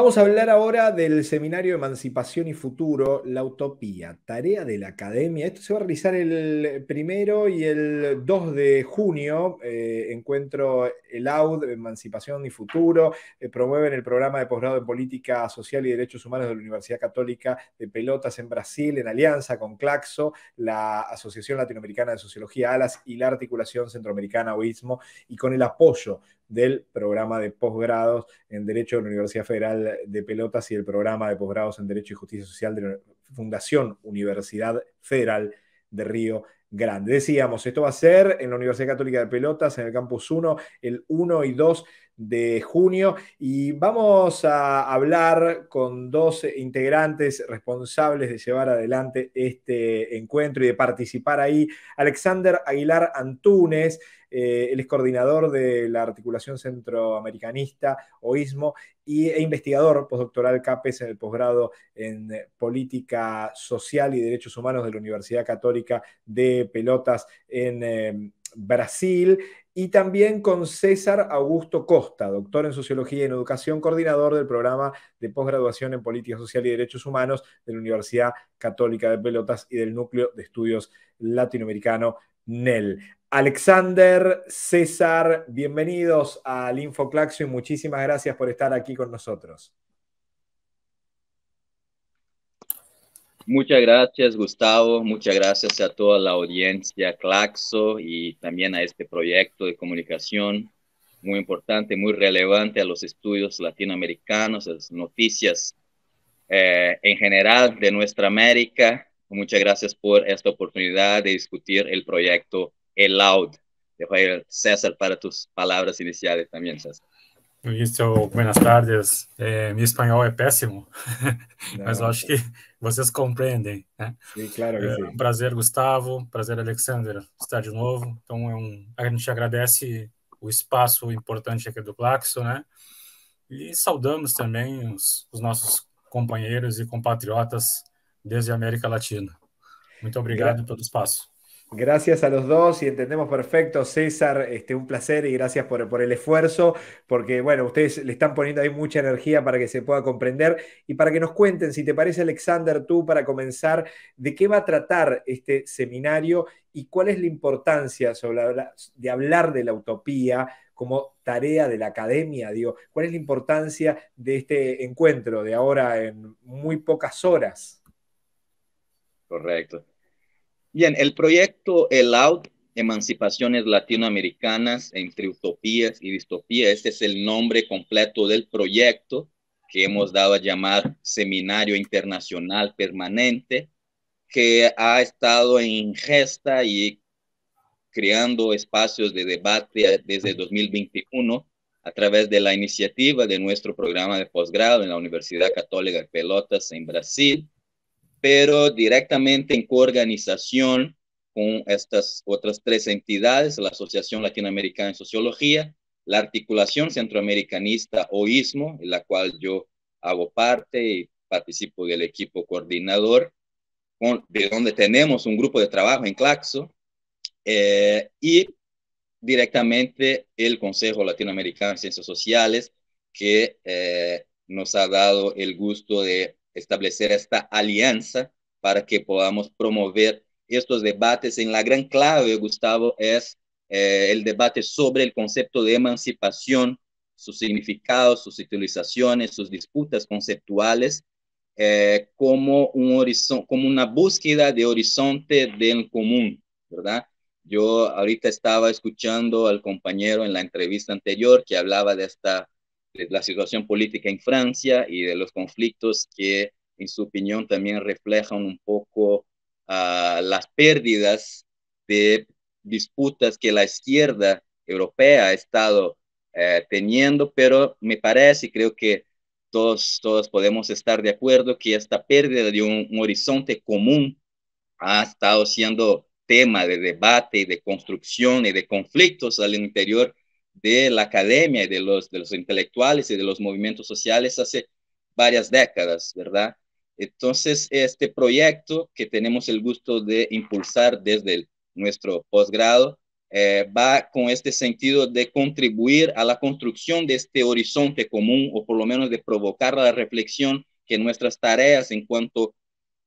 Vamos a hablar ahora del seminario Emancipación y Futuro, la Utopía, tarea de la academia. Esto se va a realizar el primero y el 2 de junio. Eh, encuentro el AUD, Emancipación y Futuro, eh, promueven el programa de posgrado en Política Social y Derechos Humanos de la Universidad Católica de Pelotas en Brasil, en alianza con Claxo, la Asociación Latinoamericana de Sociología, ALAS y la Articulación Centroamericana oismo y con el apoyo del programa de posgrados en Derecho de la Universidad Federal de Pelotas y el programa de posgrados en Derecho y Justicia Social de la Fundación Universidad Federal de Río Grande. Decíamos, esto va a ser en la Universidad Católica de Pelotas, en el Campus 1, el 1 y 2 de junio y vamos a hablar con dos integrantes responsables de llevar adelante este encuentro y de participar ahí. Alexander Aguilar Antúnez, el eh, él es coordinador de la articulación centroamericanista, OISMO, y, e investigador postdoctoral CAPES en el posgrado en Política Social y Derechos Humanos de la Universidad Católica de Pelotas en eh, Brasil, y también con César Augusto Costa, doctor en Sociología y en Educación, coordinador del programa de posgraduación en Política Social y Derechos Humanos de la Universidad Católica de Pelotas y del Núcleo de Estudios Latinoamericano NEL. Alexander, César, bienvenidos al InfoClaxo y muchísimas gracias por estar aquí con nosotros. Muchas gracias, Gustavo. Muchas gracias a toda la audiencia Claxo y también a este proyecto de comunicación muy importante, muy relevante a los estudios latinoamericanos, las noticias eh, en general de nuestra América. Muchas gracias por esta oportunidad de discutir el proyecto ELOUD. Dejo a César para tus palabras iniciales también, César. no início, buenas tardes. É, meu espanhol é péssimo, Não. mas eu acho que vocês compreendem. Né? Sim, claro é, sim. Prazer, Gustavo. Prazer, Alexander, estar de novo. Então, é um, a gente agradece o espaço importante aqui do Plaxo, né? E saudamos também os, os nossos companheiros e compatriotas desde a América Latina. Muito obrigado Gra pelo espaço. Gracias a los dos y entendemos perfecto, César, este, un placer y gracias por, el esfuerzo, porque bueno, ustedes le están poniendo ahí mucha energía para que se pueda comprender y para que nos cuenten, si te parece Alexander, tú para comenzar, de qué va a tratar este seminario y cuál es la importancia de hablar de la utopía como tarea de la academia, digo, cuál es la importancia de este encuentro de ahora en muy pocas horas. Correcto. Bien, el proyecto ELAUD, Emancipaciones Latinoamericanas entre Utopías y Distopías, este es el nombre completo del proyecto que hemos dado a llamar Seminario Internacional Permanente, que ha estado en gesta y creando espacios de debate desde 2021 a través de la iniciativa de nuestro programa de posgrado en la Universidad Católica de Pelotas en Brasil pero directamente en coorganización con estas otras tres entidades, la Asociación Latinoamericana en Sociología, la Articulación Centroamericanista OISMO, en la cual yo hago parte y participo del equipo coordinador, de donde tenemos un grupo de trabajo en Claxo, eh, y directamente el Consejo Latinoamericano de Ciencias Sociales, que eh, nos ha dado el gusto de establecer esta alianza para que podamos promover estos debates. En la gran clave, Gustavo, es eh, el debate sobre el concepto de emancipación, sus significados, sus utilizaciones, sus disputas conceptuales, eh, como, un como una búsqueda de horizonte del común, ¿verdad? Yo ahorita estaba escuchando al compañero en la entrevista anterior que hablaba de esta de eh, la situación política en Francia y de los conflictos que, en su opinión, también reflejan un poco ah, las pérdidas de disputas que la izquierda europea ha estado eh, teniendo, pero me parece, creo que todos, todos podemos estar de acuerdo que esta pérdida de un, un horizonte común ha estado siendo tema de debate y de construcción y de conflictos al interior de la academia y de los, de los intelectuales y de los movimientos sociales hace varias décadas, ¿verdad? Entonces, este proyecto que tenemos el gusto de impulsar desde nuestro posgrado eh, va con este sentido de contribuir a la construcción de este horizonte común o por lo menos de provocar la reflexión que nuestras tareas en cuanto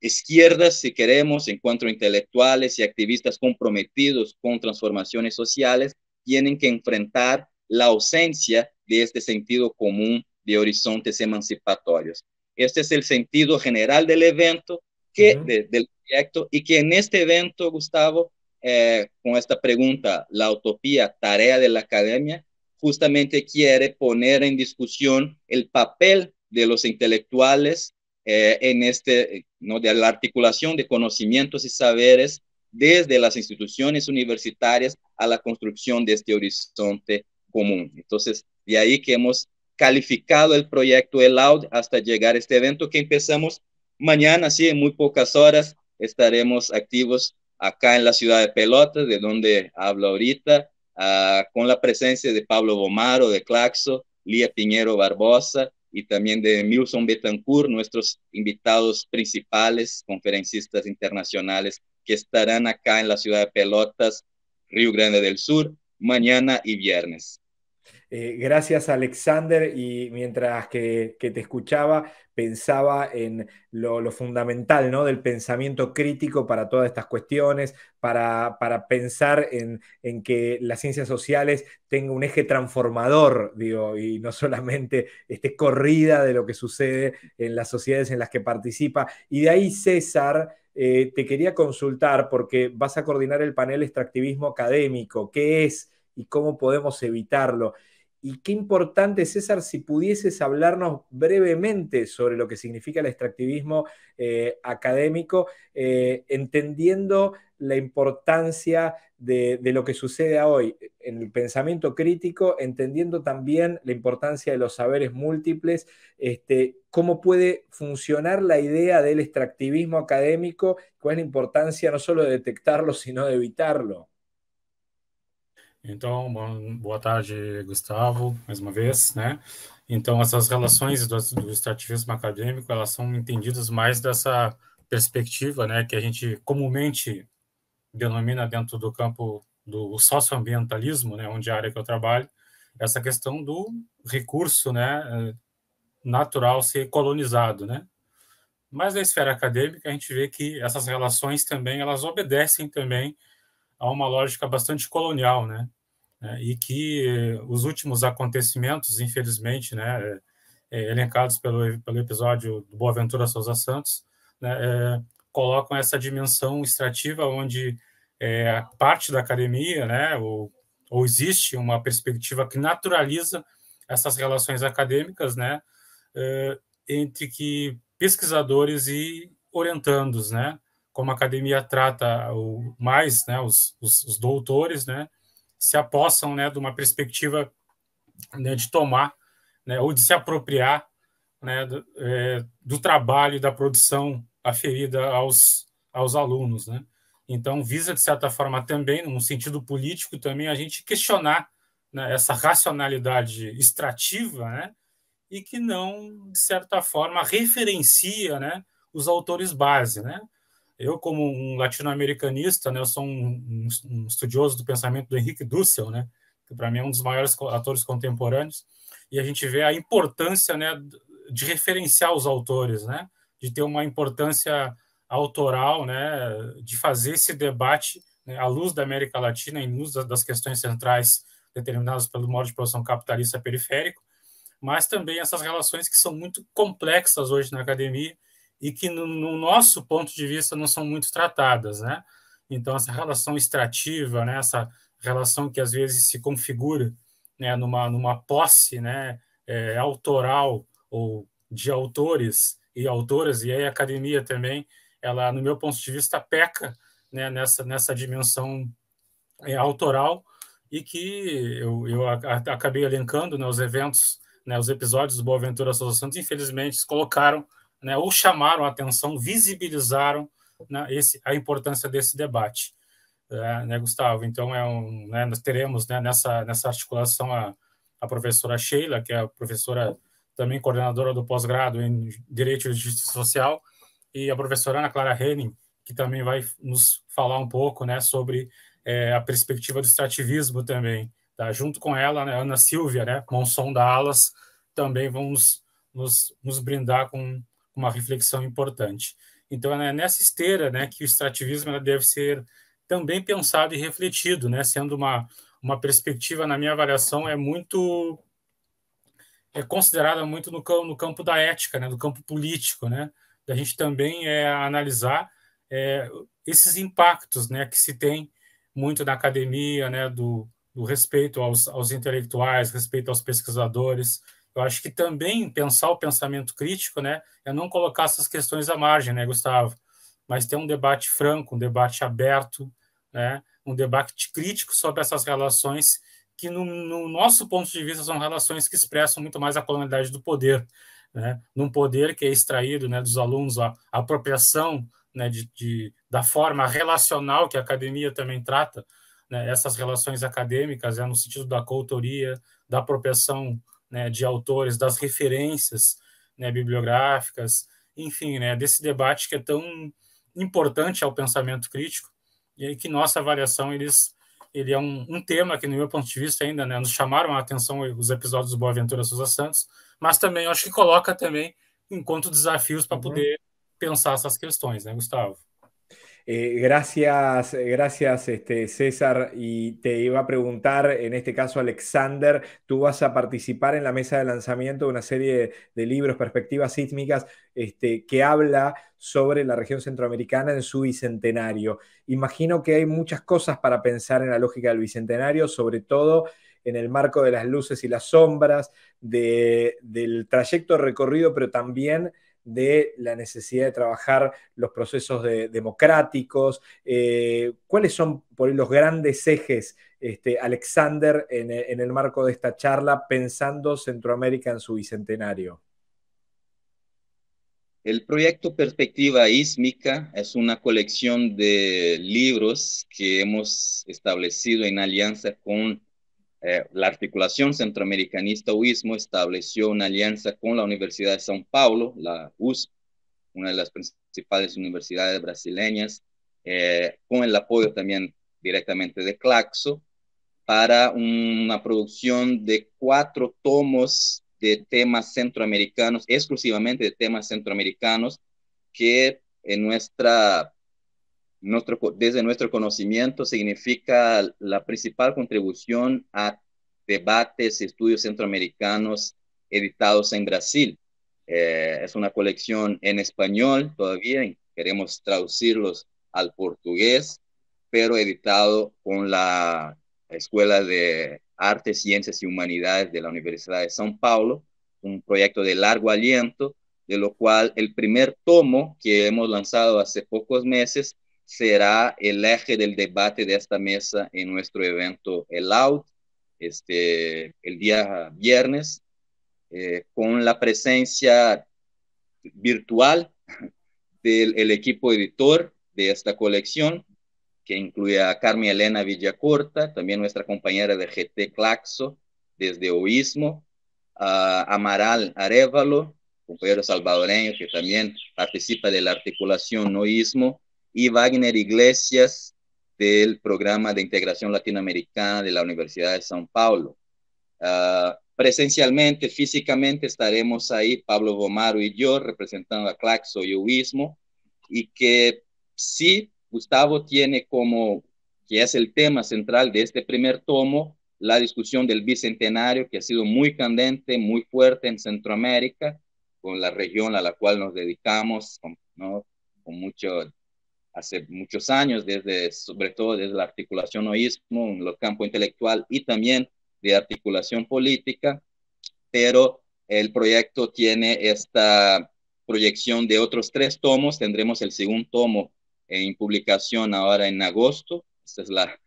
izquierdas, si queremos, en cuanto intelectuales y activistas comprometidos con transformaciones sociales, tienen que enfrentar la ausencia de este sentido común de horizontes emancipatorios. Este es el sentido general del evento, del proyecto, y que en este evento, Gustavo, eh, con esta pregunta, la utopía, tarea de la academia, justamente quiere poner en discusión el papel de los intelectuales eh, en este, eh, ¿no? de la articulación de conocimientos y saberes desde las instituciones universitarias a la construcción de este horizonte común. Entonces, de ahí que hemos calificado el proyecto ELAUD hasta llegar a este evento que empezamos mañana, sí, en muy pocas horas estaremos activos acá en la ciudad de Pelotas, de donde hablo ahorita, ah, con la presencia de Pablo Bomaro, de Claxo, Lía Piñero Barbosa y también de Milson Betancourt, nuestros invitados principales, conferencistas internacionales que estarán acá en la ciudad de Pelotas, Río Grande del Sur, mañana y viernes. Eh, gracias Alexander y mientras que, te escuchaba pensaba en lo, fundamental ¿no? del pensamiento crítico para todas estas cuestiones, para, para pensar en, en, que las ciencias sociales tengan un eje transformador, digo, y no solamente esté corrida de lo que sucede en las sociedades en las que participa. Y de ahí César eh, te quería consultar porque vas a coordinar el panel extractivismo académico. ¿Qué es y cómo podemos evitarlo? Y qué importante, César, si pudieses hablarnos brevemente sobre lo que significa el extractivismo eh, académico, eh, entendiendo la importancia de, lo que sucede hoy en el pensamiento crítico, entendiendo también la importancia de los saberes múltiples, este, cómo puede funcionar la idea del extractivismo académico, cuál es la importancia no solo de detectarlo, sino de evitarlo. Então, boa tarde, Gustavo, mais vez, né? Então, essas relações do, do extrativismo acadêmico, elas são entendidas mais dessa perspectiva, que a gente comumente denomina dentro do campo do socioambientalismo, né, onde é a área que eu trabalho, essa questão do recurso né, eh, natural ser colonizado. Né? Mas na esfera acadêmica, a gente vê que essas relações também elas obedecem também a uma lógica bastante colonial, né? né e que os últimos acontecimentos, infelizmente, né, eh, eh, elencados pelo, pelo episódio do Boaventura Souza Santos, né, colocam essa dimensão extrativa onde é, parte da academia, né, ou, ou existe uma perspectiva que naturaliza essas relações acadêmicas, né, é, entre que pesquisadores e orientandos, né, como a academia trata o mais, né, os, os, os doutores, né, se apossam, né, de uma perspectiva né, de tomar, né, ou de se apropriar né, do, é, do trabalho e da produção aferida aos, aos alunos. Né? Então, visa, de certa forma, também, num sentido político, também a gente questionar né, essa racionalidade extrativa né, e que não, de certa forma, referencia né, os autores base. Né? Eu, como um latino-americanista, né, eu sou um, um, estudioso do pensamento do Henrique Dussel, né, que para mim é um dos maiores atores contemporâneos, e a gente vê a importância né, de referenciar os autores, né? de ter uma importância autoral, né, de fazer esse debate né, à luz da América Latina, em luz das questões centrais determinadas pelo modo de produção capitalista periférico, mas também essas relações que são muito complexas hoje na academia e que, no, no nosso ponto de vista, não são muito tratadas, né? Então, essa relação extrativa, né, essa relação que às vezes se configura né, numa, numa posse né, é, autoral ou de autores e autoras, e aí a academia também, ela, no meu ponto de vista, peca né, nessa, nessa dimensão é, autoral e que eu, eu acabei elencando né, os eventos, né, os episódios do Boa Ventura Souza Santos, infelizmente, colocaram né, ou chamaram a atenção, visibilizaram né, esse, a importância desse debate. É, né, Gustavo? Então, é um, né, nós teremos né, nessa, nessa articulação a, a professora Sheila, que é a professora também coordenadora do pós-grado em Direito e Justiça Social, e a professora Ana Clara Henning, que também vai nos falar um pouco né, sobre é, a perspectiva do extrativismo também. Tá? Junto com ela, né, Ana Silvia, né, Monson da Alas, também vão nos, nos, nos brindar com uma reflexão importante. Então, é nessa esteira né, que o extrativismo deve ser também pensado e refletido, né, sendo uma, uma perspectiva, na minha avaliação, é muito é considerada muito no, no campo da ética, né, no campo político, né, da gente também é, analisar é, esses impactos né, que se tem muito na academia, né, do, do respeito aos, aos intelectuais, respeito aos pesquisadores. Eu acho que também pensar o pensamento crítico né, é não colocar essas questões à margem, né, Gustavo? Mas ter um debate franco, um debate aberto, né, um debate crítico sobre essas relações que, no, no, nosso ponto de vista, são relações que expressam muito mais a colonialidade do poder. Né? Num poder que é extraído né, dos alunos a, a apropriação né, de, de, da forma relacional que a academia também trata, né, essas relações acadêmicas, é no sentido da coautoria, da apropriação né, de autores, das referências né, bibliográficas, enfim, né, desse debate que é tão importante ao pensamento crítico e que nossa avaliação eles ele é um, um tema que, no meu ponto de vista, ainda né, nos chamaram a atenção os episódios do Boa Ventura Souza Santos, mas também acho que coloca também enquanto desafios para uhum. poder pensar essas questões, né, Gustavo? Eh, gracias, eh, gracias este, César. Y te iba a preguntar, en este caso Alexander, tú vas a participar en la mesa de lanzamiento de una serie de libros, perspectivas sísmicas, este, que habla sobre la región centroamericana en su bicentenario. Imagino que hay muchas cosas para pensar en la lógica del bicentenario, sobre todo en el marco de las luces y las sombras, del trayecto recorrido, pero también de la necesidad de trabajar los procesos democráticos. Eh, ¿Cuáles son por los grandes ejes, este, Alexander, en, e, en, el marco de esta charla, pensando Centroamérica en su bicentenario? El proyecto Perspectiva Ísmica es una colección de libros que hemos establecido en alianza con eh, la articulación centroamericanista UISMO estableció una alianza con la Universidad de São Paulo, la USP, una de las principales universidades brasileñas, eh, con el apoyo también directamente de Claxo, para una producción de cuatro tomos de temas centroamericanos, exclusivamente de temas centroamericanos, que en nuestra desde nuestro conocimiento significa la principal contribución a debates y estudios centroamericanos editados en Brasil. Eh, es una colección en español todavía, queremos traducirlos al portugués, pero editado con la Escuela de Artes, Ciencias y Humanidades de la Universidad de São Paulo, un proyecto de largo aliento, de lo cual el primer tomo que hemos lanzado hace pocos meses será el eje del debate de esta mesa en nuestro evento El Out, este, el día viernes, eh, con la presencia virtual del equipo editor de esta colección, que incluye a Carmen Elena Villacorta, también nuestra compañera de GT Claxo, desde Oísmo, a Amaral Arevalo, compañero salvadoreño que también participa de la articulación Oísmo, y Wagner Iglesias del Programa de Integración Latinoamericana de la Universidad de São Paulo. Ah, presencialmente, físicamente, estaremos ahí, Pablo Gomaro y yo, representando a Claxo y Uismo, y que sí, Gustavo tiene como, que es el tema central de este primer tomo, la discusión del bicentenario, que ha sido muy candente, muy fuerte en Centroamérica, con la región a la cual nos dedicamos, con mucho hace muchos años, desde, sobre todo desde la articulación oísmo en los campo intelectual y también de articulación política, pero el proyecto tiene esta proyección de otros tres tomos, tendremos el segundo tomo en publicación ahora en agosto, esta es la,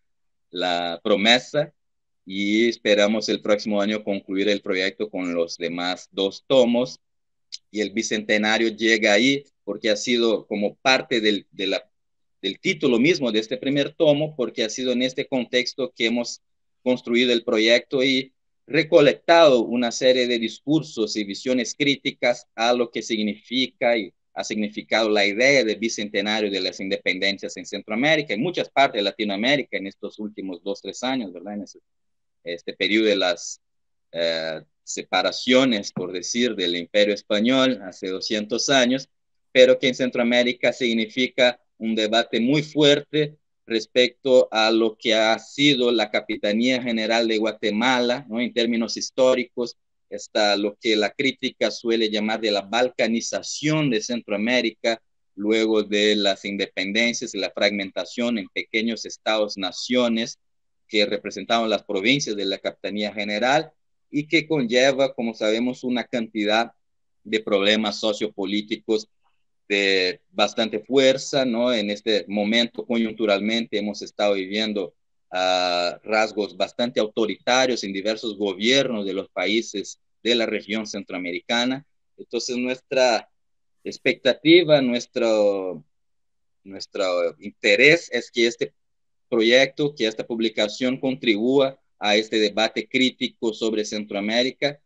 la promesa, y esperamos el próximo año concluir el proyecto con los demás dos tomos, y el bicentenario llega ahí porque ha sido como parte del, de la del título mismo de este primer tomo, porque ha sido en este contexto que hemos construido el proyecto y recolectado una serie de discursos y visiones críticas a lo que significa y ha significado la idea del bicentenario de las independencias en Centroamérica, en muchas partes de Latinoamérica en estos últimos dos, tres años, ¿verdad? En este, periodo de las eh, separaciones, por decir, del imperio español hace 200 años, pero que en Centroamérica significa un debate muy fuerte respecto a lo que ha sido la Capitanía General de Guatemala, ¿no? en términos históricos, está lo que la crítica suele llamar de la balcanización de Centroamérica, luego de las independencias y la fragmentación en pequeños estados-naciones que representaban las provincias de la Capitanía General y que conlleva, como sabemos, una cantidad de problemas sociopolíticos de bastante fuerza, ¿no? En este momento, coyunturalmente, hemos estado viviendo ah, rasgos bastante autoritarios en diversos gobiernos de los países de la región centroamericana. Entonces, nuestra expectativa, nuestro, nuestro interés es que este proyecto, que esta publicación contribuya a este debate crítico sobre Centroamérica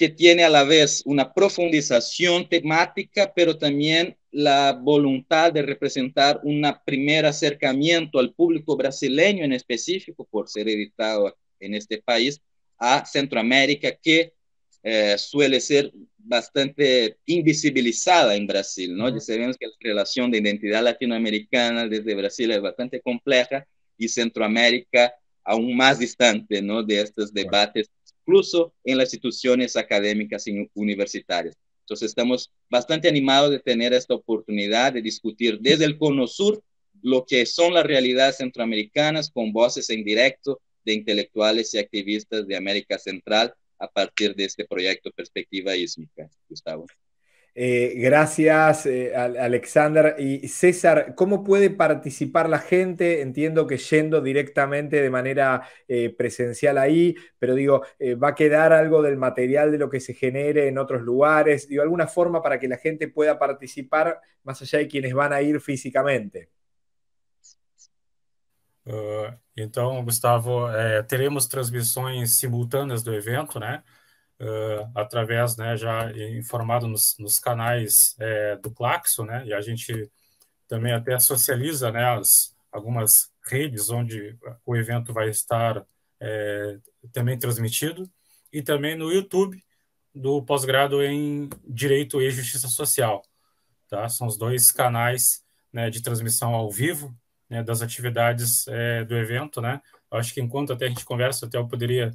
que tiene a la vez una profundización temática, pero también la voluntad de representar un primer acercamiento al público brasileño en específico, por ser editado en este país, a Centroamérica, que eh, suele ser bastante invisibilizada en Brasil, ¿no? sabemos que la relación de identidad latinoamericana desde Brasil es bastante compleja y Centroamérica aún más distante, De estos debates incluso en las instituciones académicas y universitarias. Entonces estamos bastante animados de tener esta oportunidad de discutir desde el Cono Sur lo que son las realidades centroamericanas con voces en directo de intelectuales y activistas de América Central a partir de este proyecto Perspectiva Ísmica. Gustavo. Eh, gracias, eh, Alexander. Y César, ¿cómo puede participar la gente? Entiendo que yendo directamente de manera eh, presencial ahí, pero digo, ¿va a quedar algo del material de lo que se genere en otros lugares? Digo, ¿alguna forma para que la gente pueda participar más allá de quienes van a ir físicamente? Ah, entonces, Gustavo, teremos transmisiones simultáneas do evento, né? uh, através, né, já informado nos, nos canais é, do Claxo, né, e a gente também até socializa, né, as, algumas redes onde o evento vai estar é, também transmitido, e também no YouTube do pós-grado em Direito e Justiça Social. Tá? São os dois canais né, de transmissão ao vivo né, das atividades é, do evento. Né? acho que enquanto até a gente conversa, até eu poderia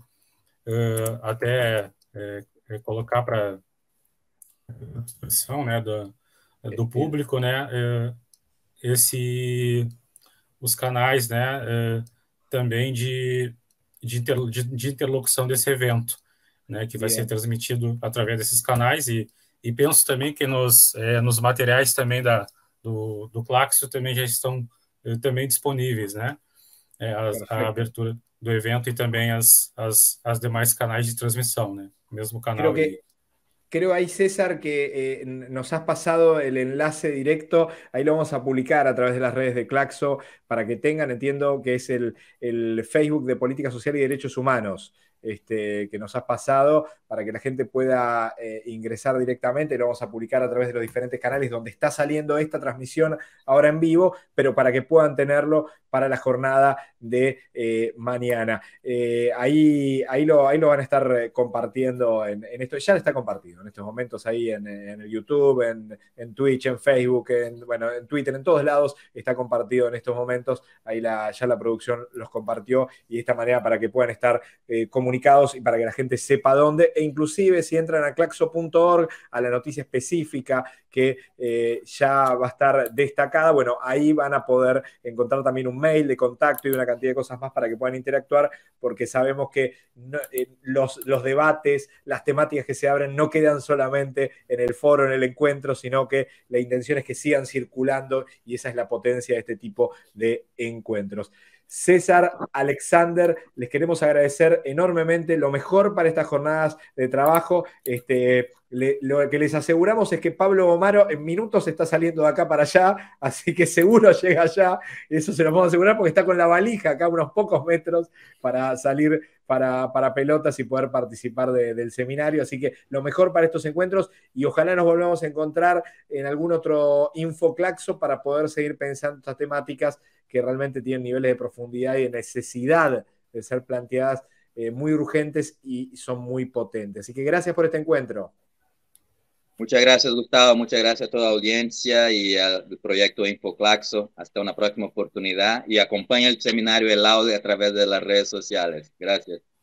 uh, até é, é colocar para a disposição né, do, do público né, é, esse, os canais né, é, também de, de, de, de, interlocução desse evento, né, que vai ser é. transmitido através desses canais e, e penso também que nos, nos materiais também da, do, do Claxo também já estão também disponíveis, né? É, a, a, abertura do evento e também as, as, as de transmissão, né? Creo ahí, César, que eh, nos has pasado el enlace directo, ahí lo vamos a publicar a través de las redes de Claxo para que tengan, entiendo que es el, el Facebook de Política Social y Derechos Humanos, este, que nos has pasado para que la gente pueda eh, ingresar directamente. Lo vamos a publicar a través de los diferentes canales donde está saliendo esta transmisión ahora en vivo, pero para que puedan tenerlo para la jornada de eh, mañana. Eh, ahí, ahí, lo, ahí lo van a estar compartiendo en, esto. Ya está compartido en estos momentos ahí en, YouTube, en, en, Twitch, en Facebook, en, bueno, en Twitter, en todos lados está compartido en estos momentos. Ahí ya la producción los compartió y de esta manera para que puedan estar comunicando y para que la gente sepa dónde. E inclusive si entran a claxo.org, a la noticia específica que eh, ya va a estar destacada, bueno, ahí van a poder encontrar también un mail de contacto y una cantidad de cosas más para que puedan interactuar, porque sabemos que eh, los, los debates, las temáticas que se abren no quedan solamente en el foro, en el encuentro, sino que la intención es que sigan circulando y esa es la potencia de este tipo de encuentros. César, Alexander, les queremos agradecer enormemente lo mejor para estas jornadas de trabajo. Este, lo que les aseguramos es que Pablo Gomaro en minutos está saliendo de acá para allá, así que seguro llega allá. Eso se lo podemos asegurar porque está con la valija acá unos pocos metros para salir para, para pelotas y poder participar del seminario. Así que lo mejor para estos encuentros y ojalá nos volvamos a encontrar en algún otro infoclaxo para poder seguir pensando estas temáticas que realmente tienen niveles de profundidad y de necesidad de ser planteadas eh, muy urgentes y son muy potentes. Así que gracias por este encuentro. Muchas gracias, Gustavo. Muchas gracias a toda la audiencia y al proyecto InfoClaxo. Hasta una próxima oportunidad y acompaña el seminario El Audio a través de las redes sociales. Gracias.